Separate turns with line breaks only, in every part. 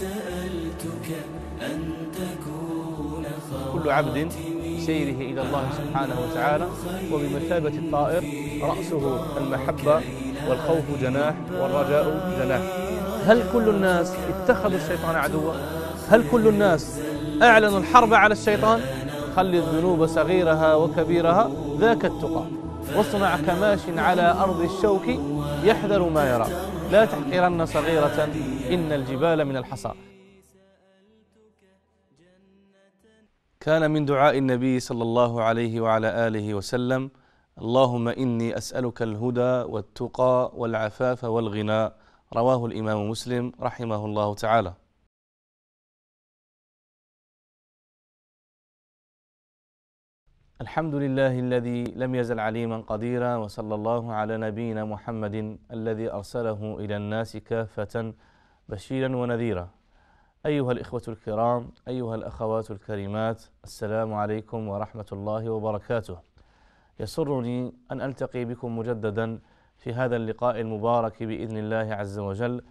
سألتك أن تكون كل عبد سيره إلى الله سبحانه وتعالى وبمثابة الطائر رأسه المحبة والخوف جناح والرجاء جناح هل كل الناس اتخذوا الشيطان عدوا هل كل الناس أعلنوا الحرب على الشيطان خل الذنوب صغيرها وكبيرها ذاك التقى واصنع كماش على أرض الشوك يحذر ما يرى لا تحقرن صغيرة إن الجبال من الحصى كان من دعاء النبي صلى الله عليه وعلى آله وسلم اللهم إني أسألك الهدى والتقى والعفاف والغنى رواه الإمام مسلم رحمه الله تعالى الحمد لله الذي لم يزل عليما قديرا وصلى الله على نبينا محمد الذي أرسله إلى الناس كافة بشيرا ونذيرا أيها الإخوة الكرام أيها الأخوات الكريمات السلام عليكم ورحمة الله وبركاته يسرني أن ألتقي بكم مجددا في هذا اللقاء المبارك بإذن الله عز وجل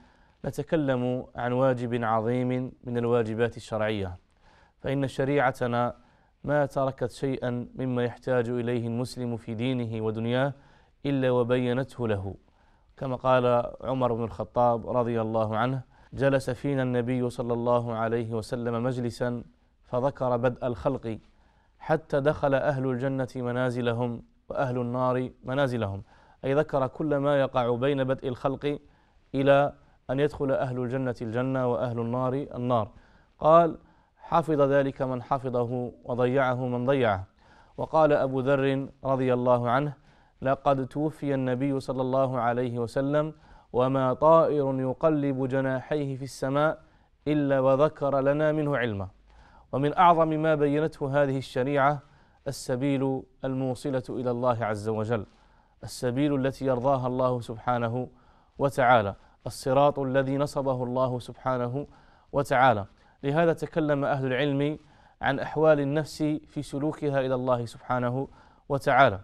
نتكلم عن واجب عظيم من الواجبات الشرعية فإن شريعتنا ما تركت شيئا مما يحتاج إليه المسلم في دينه ودنياه إلا وبينته له كما قال عمر بن الخطاب رضي الله عنه جلس فينا النبي صلى الله عليه وسلم مجلسا فذكر بدء الخلق حتى دخل أهل الجنة منازلهم وأهل النار منازلهم أي ذكر كل ما يقع بين بدء الخلق إلى أن يدخل أهل الجنة الجنة وأهل النار النار قال حفظ ذلك من حفظه وضيعه من ضيعه وقال أبو ذر رضي الله عنه لقد توفي النبي صلى الله عليه وسلم وما طائر يقلب جناحيه في السماء إلا وذكر لنا منه علما ومن أعظم ما بينته هذه الشريعة السبيل الموصلة إلى الله عز وجل السبيل التي يرضاها الله سبحانه وتعالى الصراط الذي نصبه الله سبحانه وتعالى لهذا تكلم أهل العلم عن أحوال النفس في سلوكها إلى الله سبحانه وتعالى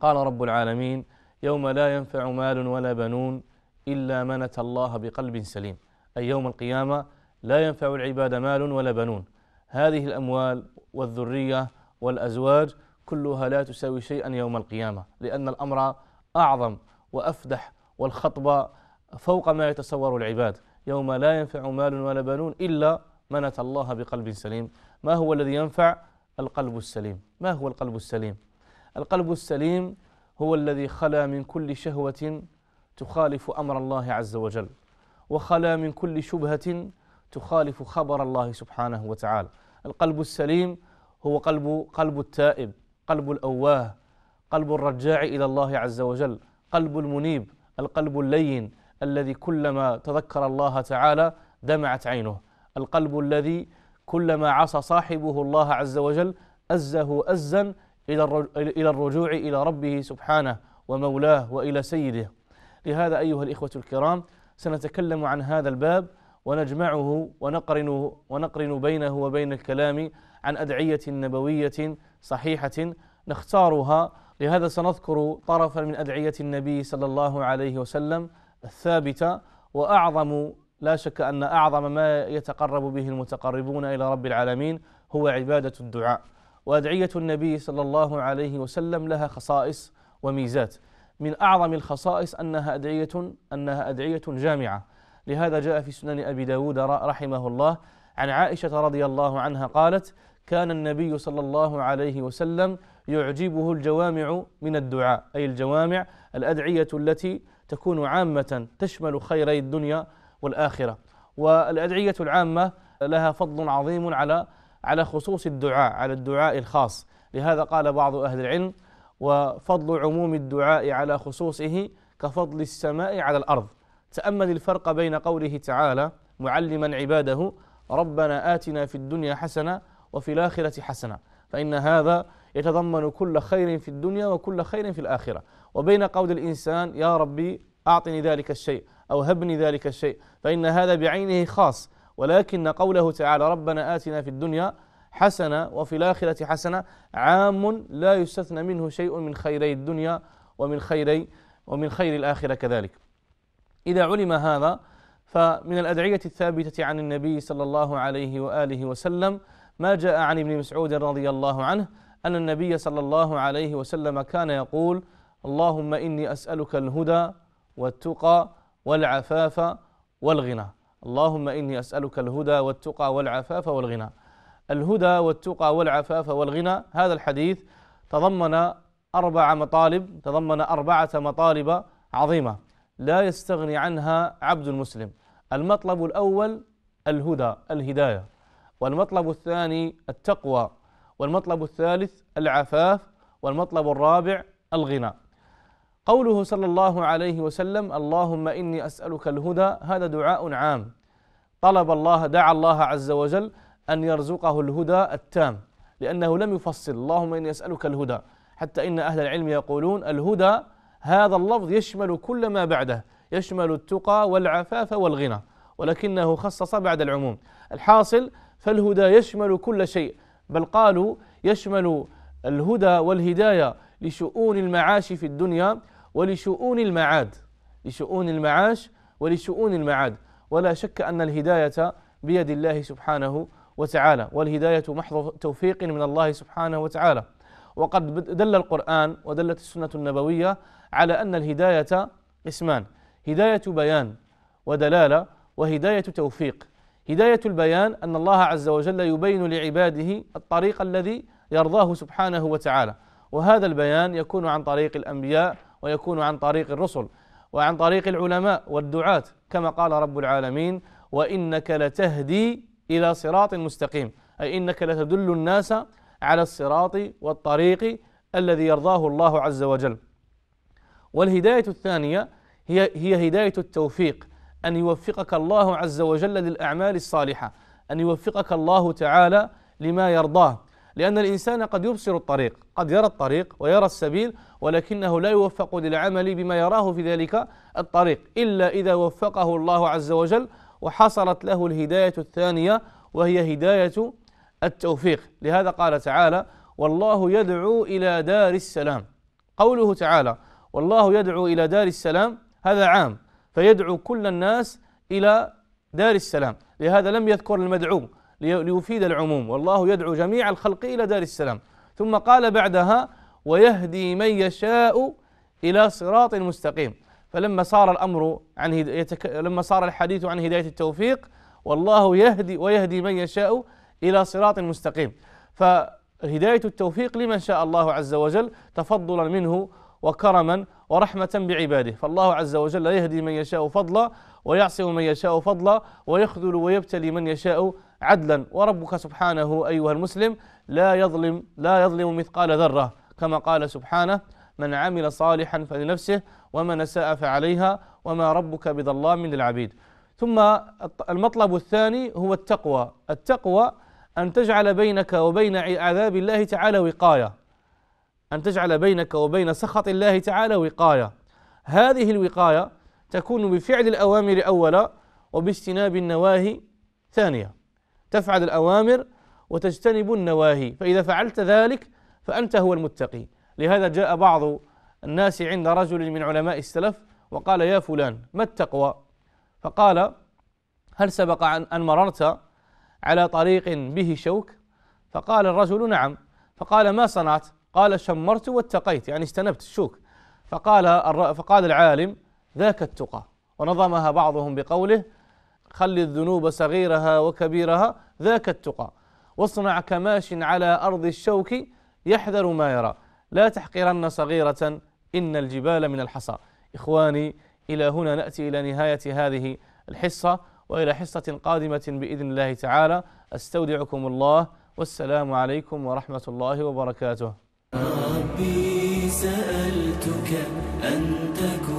قال رب العالمين يوم لا ينفع مال ولا بنون إلا من أتى الله بقلب سليم أي يوم القيامة لا ينفع العباد مال ولا بنون هذه الأموال والذرية والأزواج كلها لا تساوي شيئا يوم القيامة لأن الأمر أعظم وأفدح والخطبة فوق ما يتصور العباد يوم لا ينفع مال ولا بنون إلا من أتى الله بقلب سليم ما هو الذي ينفع القلب السليم ما هو القلب السليم القلب السليم هو الذي خلا من كل شهوة تخالف أمر الله عز وجل وخلا من كل شبهة تخالف خبر الله سبحانه وتعالى القلب السليم هو قلب قلب التائب قلب الأواه قلب الرجاع إلى الله عز وجل قلب المنيب القلب اللين الذي كلما تذكر الله تعالى دمعت عينه القلب الذي كلما عصى صاحبه الله عز وجل أزه أزا إلى الرجوع إلى ربه سبحانه ومولاه وإلى سيده لهذا أيها الإخوة الكرام سنتكلم عن هذا الباب ونجمعه ونقرن ونقرن بينه وبين الكلام عن أدعية نبوية صحيحة نختارها لهذا سنذكر طرفا من أدعية النبي صلى الله عليه وسلم الثابتة وأعظم لا شك أن أعظم ما يتقرب به المتقربون إلى رب العالمين هو عبادة الدعاء وأدعية النبي صلى الله عليه وسلم لها خصائص وميزات من أعظم الخصائص أنها أدعية أنها أدعية جامعة لهذا جاء في سنن أبي داود رحمه الله عن عائشة رضي الله عنها قالت كان النبي صلى الله عليه وسلم يعجبه الجوامع من الدعاء أي الجوامع الأدعية التي تكون عامة تشمل خيري الدنيا والآخرة والأدعية العامة لها فضل عظيم على على خصوص الدعاء على الدعاء الخاص لهذا قال بعض أهل العلم وفضل عموم الدعاء على خصوصه كفضل السماء على الأرض تأمل الفرق بين قوله تعالى معلما عباده ربنا آتنا في الدنيا حسنة وفي الآخرة حسنة فإن هذا يتضمن كل خير في الدنيا وكل خير في الآخرة وبين قول الإنسان يا ربي أعطني ذلك الشيء أو هبني ذلك الشيء فإن هذا بعينه خاص ولكن قوله تعالى ربنا آتنا في الدنيا حسنة وفي الآخرة حسنة عام لا يستثنى منه شيء من خيري الدنيا ومن خيري ومن خير الآخرة كذلك إذا علم هذا فمن الأدعية الثابتة عن النبي صلى الله عليه وآله وسلم ما جاء عن ابن مسعود رضي الله عنه أن النبي صلى الله عليه وسلم كان يقول اللهم إني أسألك الهدى والتقى والعفاف والغنى اللهم إني أسألك الهدى والتقى والعفاف والغنى الهدى والتقى والعفاف والغنى هذا الحديث تضمن أربع مطالب تضمن أربعة مطالب عظيمة لا يستغني عنها عبد المسلم المطلب الأول الهدى الهداية والمطلب الثاني التقوى والمطلب الثالث العفاف والمطلب الرابع الغنى قوله صلى الله عليه وسلم اللهم اني اسالك الهدى هذا دعاء عام طلب الله دعا الله عز وجل ان يرزقه الهدى التام لانه لم يفصل اللهم اني اسالك الهدى حتى ان اهل العلم يقولون الهدى هذا اللفظ يشمل كل ما بعده يشمل التقى والعفاف والغنى ولكنه خصص بعد العموم الحاصل فالهدى يشمل كل شيء بل قالوا يشمل الهدى والهداية لشؤون المعاش في الدنيا ولشؤون المعاد لشؤون المعاش ولشؤون المعاد ولا شك أن الهداية بيد الله سبحانه وتعالى والهداية محض توفيق من الله سبحانه وتعالى وقد دل القرآن ودلت السنة النبوية على أن الهداية قسمان هداية بيان ودلالة وهداية توفيق هداية البيان أن الله عز وجل يبين لعباده الطريق الذي يرضاه سبحانه وتعالى وهذا البيان يكون عن طريق الأنبياء ويكون عن طريق الرسل وعن طريق العلماء والدعاة كما قال رب العالمين وإنك لتهدي إلى صراط مستقيم أي إنك لتدل الناس على الصراط والطريق الذي يرضاه الله عز وجل والهداية الثانية هي هي هداية التوفيق أن يوفقك الله عز وجل للأعمال الصالحة أن يوفقك الله تعالى لما يرضاه لأن الإنسان قد يبصر الطريق قد يرى الطريق ويرى السبيل ولكنه لا يوفق للعمل بما يراه في ذلك الطريق إلا إذا وفقه الله عز وجل وحصلت له الهداية الثانية وهي هداية التوفيق لهذا قال تعالى والله يدعو إلى دار السلام قوله تعالى والله يدعو إلى دار السلام هذا عام فيدعو كل الناس إلى دار السلام لهذا لم يذكر المدعو ليفيد العموم والله يدعو جميع الخلق إلى دار السلام ثم قال بعدها ويهدي من يشاء إلى صراط مستقيم فلما صار الأمر عن يتك... لما صار الحديث عن هداية التوفيق والله يهدي ويهدي من يشاء إلى صراط مستقيم فهداية التوفيق لمن شاء الله عز وجل تفضلا منه وكرما ورحمة بعباده فالله عز وجل يهدي من يشاء فضلا ويعصم من يشاء فضلا ويخذل ويبتلي من يشاء عدلا وربك سبحانه أيها المسلم لا يظلم لا يظلم مثقال ذرة كما قال سبحانه من عمل صالحا فلنفسه ومن ساء فعليها وما ربك بظلام للعبيد ثم المطلب الثاني هو التقوى التقوى أن تجعل بينك وبين عذاب الله تعالى وقاية أن تجعل بينك وبين سخط الله تعالى وقاية هذه الوقاية تكون بفعل الأوامر أولا وباجتناب النواهي ثانية تفعل الأوامر وتجتنب النواهي فإذا فعلت ذلك فأنت هو المتقي لهذا جاء بعض الناس عند رجل من علماء السلف وقال يا فلان ما التقوى فقال هل سبق أن مررت على طريق به شوك فقال الرجل نعم فقال ما صنعت قال شمرت واتقيت يعني اجتنبت الشوك فقال فقال العالم ذاك التقى ونظمها بعضهم بقوله خل الذنوب صغيرها وكبيرها ذاك التقى واصنع كماش على أرض الشوك يحذر ما يرى لا تحقرن صغيرة إن الجبال من الحصى إخواني إلى هنا نأتي إلى نهاية هذه الحصة وإلى حصة قادمة بإذن الله تعالى أستودعكم الله والسلام عليكم ورحمة الله وبركاته ربي سألتك أن تكون